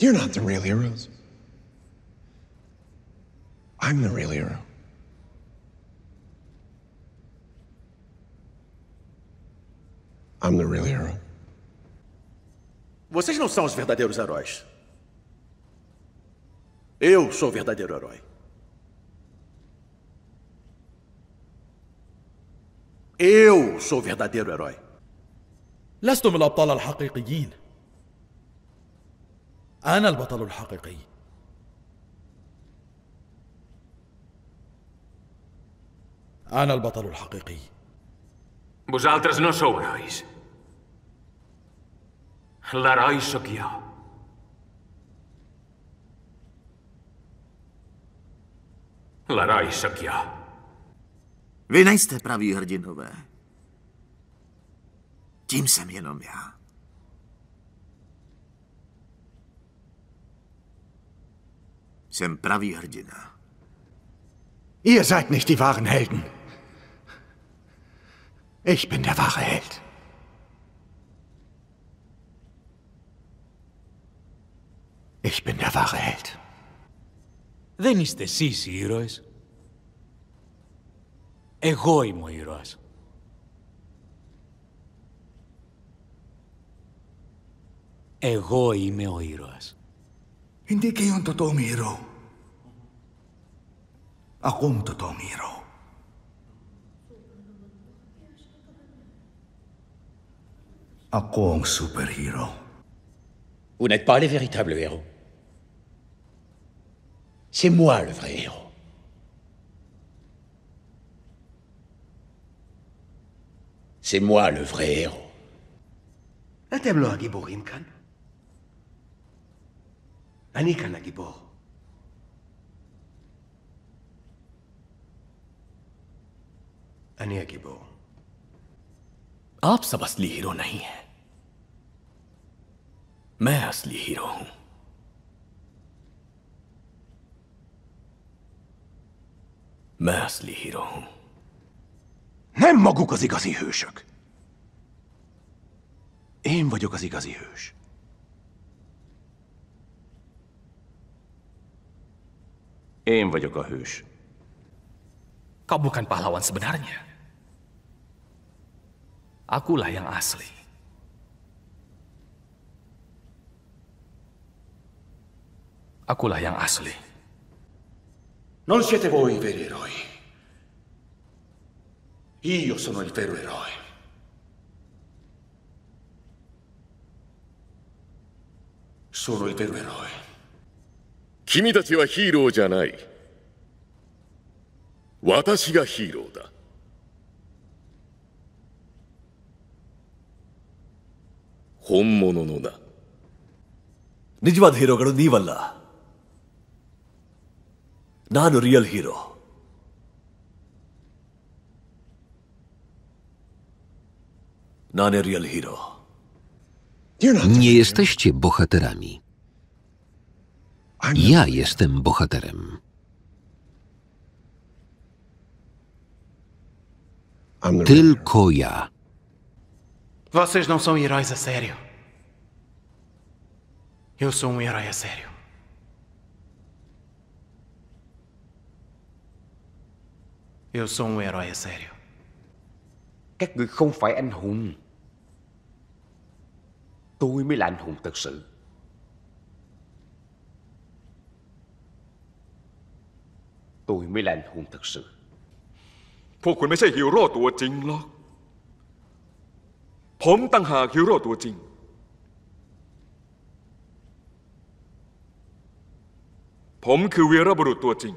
You're not the real heroes. I'm the real hero. I'm the real hero. Vocês não são os verdadeiros heróis. Eu sou o verdadeiro herói. Eu sou o verdadeiro herói. لستم الأبطال الحقيقيين أنا البطل الحقيقي أنا البطل الحقيقي Vosaltres no sou herois. L'heroi sóc jo. L'heroi sóc jo. Vy nejste praví hrdinové. Tím jsem jenom já. Jsem pravý hrdina. Ihr seid nicht die wahren Helden. Ich bin der wahre Held. Ich bin der wahre Held. Δεν είστε εσείς οι ήρωες. Εγώ είμαι ο ήρωας. Εγώ είμαι ο ήρωας. Hindi quoi totoong hero. héros. totoong hero. Ako super-héros. Vous n'êtes pas les véritables héros. C'est moi le vrai héros. C'est moi le vrai héros. A לא הגיבורים כאן. אני כאן הגיבור. אני הגיבור. आप सब असली हीरो नहीं हैं। मैं असली हीरो हूं मैं असली हीरो हूं Nem maguk az igazi hősök. Én vagyok az igazi hős. Én vagyok a hős. Kau bukan pahlawan sebenarnya. Akulah yang asli. Akulah yang asli. Non siete voi i veri eroi. Io sono il vero eroe. Sono il vero eroe. 君たちはヒーローじゃない私がヒーローだ本物のな ನಿಜವಾದ ಹ ೀ ರ ー ಗ ಳ ು ನೀವಲ್ಲ ನ ಾ Nie jesteście bohaterami. Ja jestem bohaterem. Tylko ja. Vocês não são heróis a sério. Eu sou um herói a sério. Eu sou um herói a sério. Các người không phải anh hùng. Tôi mới là anh hùng thật sự. tôi mới là anh hùng thật sự พวกคุณไม่ใช่ฮีโร่ตัวจริงหรอก ผมตั้งหากฮีโร่ตัวจริง ผมคือวีรบุรุษตัวจริง